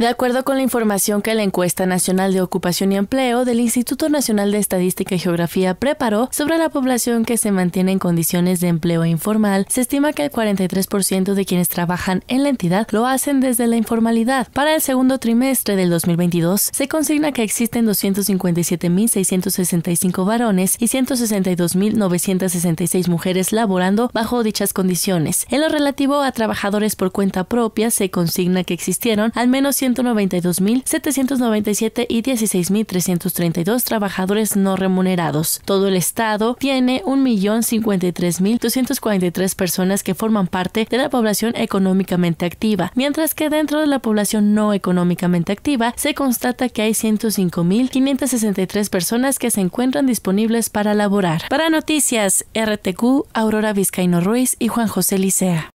De acuerdo con la información que la encuesta nacional de ocupación y empleo del Instituto Nacional de Estadística y Geografía preparó sobre la población que se mantiene en condiciones de empleo informal, se estima que el 43% de quienes trabajan en la entidad lo hacen desde la informalidad. Para el segundo trimestre del 2022, se consigna que existen 257.665 varones y 162.966 mujeres laborando bajo dichas condiciones. En lo relativo a trabajadores por cuenta propia, se consigna que existieron al menos 192.797 y 16.332 trabajadores no remunerados. Todo el estado tiene 1.053.243 personas que forman parte de la población económicamente activa, mientras que dentro de la población no económicamente activa se constata que hay 105.563 personas que se encuentran disponibles para laborar. Para noticias, RTQ, Aurora Vizcaíno Ruiz y Juan José Licea.